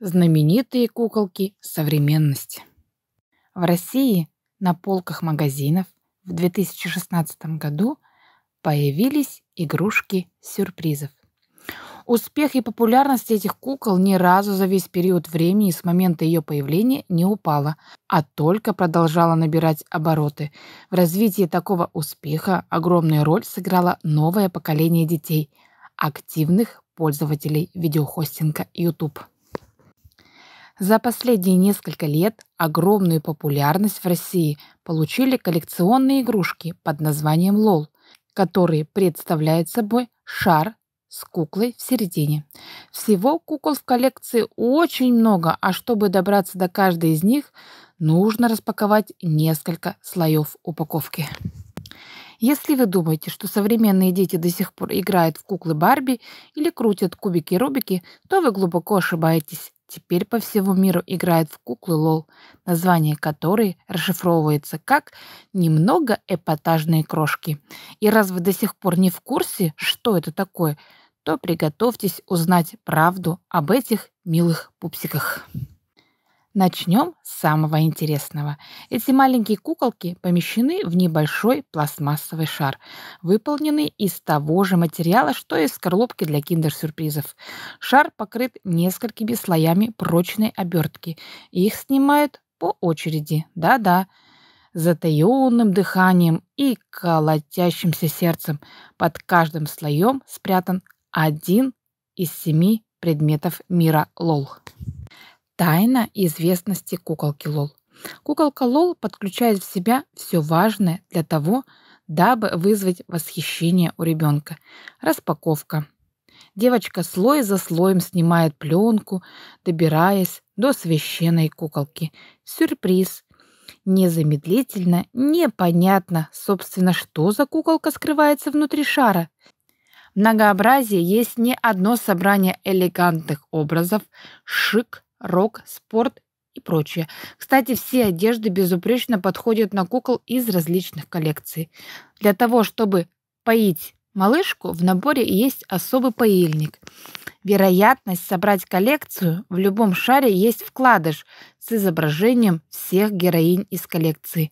Знаменитые куколки современности. В России на полках магазинов в 2016 году появились игрушки сюрпризов. Успех и популярность этих кукол ни разу за весь период времени с момента ее появления не упала, а только продолжала набирать обороты. В развитии такого успеха огромную роль сыграло новое поколение детей, активных пользователей видеохостинга YouTube. За последние несколько лет огромную популярность в России получили коллекционные игрушки под названием «Лол», которые представляют собой шар с куклой в середине. Всего кукол в коллекции очень много, а чтобы добраться до каждой из них, нужно распаковать несколько слоев упаковки. Если вы думаете, что современные дети до сих пор играют в куклы Барби или крутят кубики-рубики, то вы глубоко ошибаетесь. Теперь по всему миру играют в куклы лол, название которой расшифровывается как «немного эпатажные крошки». И раз вы до сих пор не в курсе, что это такое, то приготовьтесь узнать правду об этих милых пупсиках. Начнем с самого интересного. Эти маленькие куколки помещены в небольшой пластмассовый шар, выполненный из того же материала, что и скорлупки для киндер-сюрпризов. Шар покрыт несколькими слоями прочной обертки. Их снимают по очереди. Да-да, затаенным дыханием и колотящимся сердцем. Под каждым слоем спрятан один из семи предметов мира лол. Тайна известности куколки Лол. Куколка Лол подключает в себя все важное для того, дабы вызвать восхищение у ребенка. Распаковка. Девочка слой за слоем снимает пленку, добираясь до священной куколки. Сюрприз. Незамедлительно, непонятно, собственно, что за куколка скрывается внутри шара. Многообразие есть не одно собрание элегантных образов, шик, рок, спорт и прочее. Кстати, все одежды безупречно подходят на кукол из различных коллекций. Для того, чтобы поить малышку, в наборе есть особый поильник. Вероятность собрать коллекцию в любом шаре есть вкладыш с изображением всех героинь из коллекции.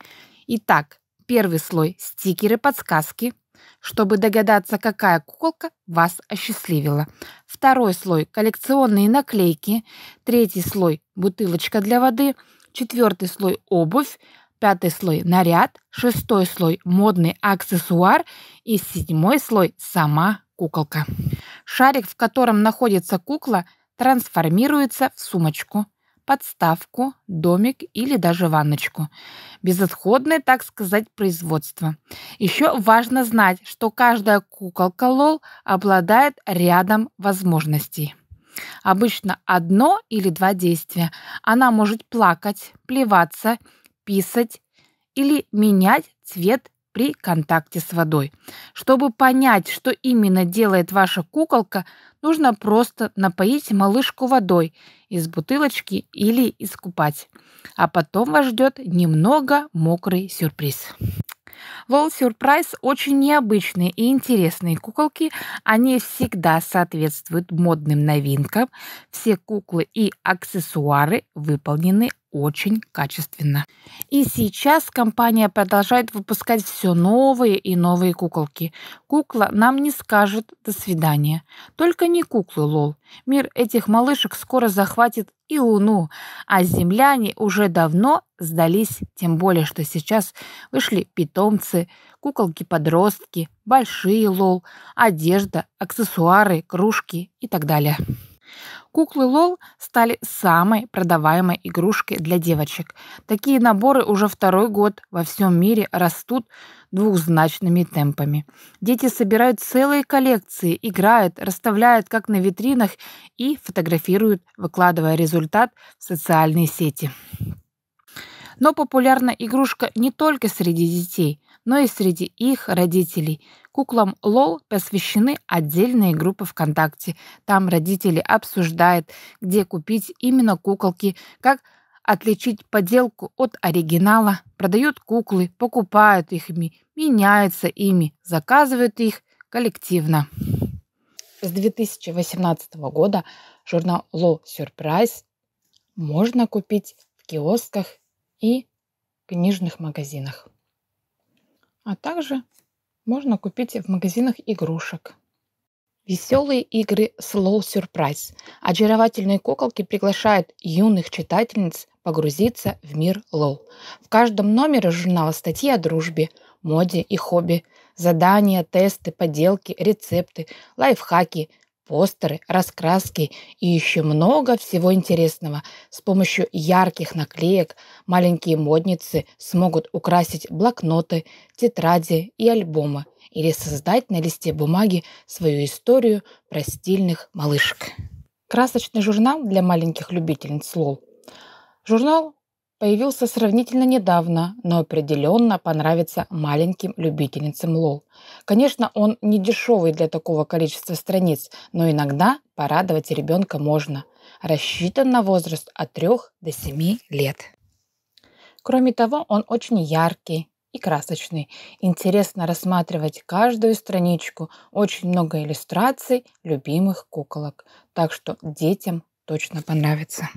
Итак, первый слой – стикеры-подсказки, чтобы догадаться, какая куколка вас осчастливила. Второй слой – коллекционные наклейки. Третий слой – бутылочка для воды. Четвертый слой – обувь. Пятый слой – наряд. Шестой слой – модный аксессуар. И седьмой слой – сама куколка. Шарик, в котором находится кукла, трансформируется в сумочку подставку, домик или даже ванночку. Безотходное, так сказать, производство. Еще важно знать, что каждая куколка Лол обладает рядом возможностей. Обычно одно или два действия. Она может плакать, плеваться, писать или менять цвет при контакте с водой. Чтобы понять, что именно делает ваша куколка, нужно просто напоить малышку водой из бутылочки или искупать. А потом вас ждет немного мокрый сюрприз. Wall Surprise очень необычные и интересные куколки. Они всегда соответствуют модным новинкам. Все куклы и аксессуары выполнены очень качественно. И сейчас компания продолжает выпускать все новые и новые куколки. Кукла нам не скажет «до свидания». Только не куклы, лол. Мир этих малышек скоро захватит и Луну, а земляне уже давно сдались, тем более, что сейчас вышли питомцы, куколки-подростки, большие лол, одежда, аксессуары, кружки и так далее. Куклы Лол стали самой продаваемой игрушкой для девочек. Такие наборы уже второй год во всем мире растут двухзначными темпами. Дети собирают целые коллекции, играют, расставляют как на витринах и фотографируют, выкладывая результат в социальные сети. Но популярна игрушка не только среди детей, но и среди их родителей. Куклам Лол посвящены отдельные группы ВКонтакте. Там родители обсуждают, где купить именно куколки, как отличить подделку от оригинала, продают куклы, покупают их ими, меняются ими, заказывают их коллективно. С 2018 года журнал Low Surprise можно купить в киосках и книжных магазинах. А также можно купить в магазинах игрушек. Веселые игры Slow Surprise. Очаровательные куколки приглашают юных читательниц погрузиться в мир Лол. В каждом номере журнала статьи о дружбе, моде и хобби, задания, тесты, поделки, рецепты, лайфхаки – постеры, раскраски и еще много всего интересного. С помощью ярких наклеек маленькие модницы смогут украсить блокноты, тетради и альбомы или создать на листе бумаги свою историю про стильных малышек. Красочный журнал для маленьких любительниц лол. Журнал появился сравнительно недавно, но определенно понравится маленьким любительницам лол. Конечно, он не дешевый для такого количества страниц, но иногда порадовать ребенка можно. Рассчитан на возраст от 3 до 7 лет. Кроме того, он очень яркий, и красочный. Интересно рассматривать каждую страничку, очень много иллюстраций любимых куколок. Так что детям точно понравится.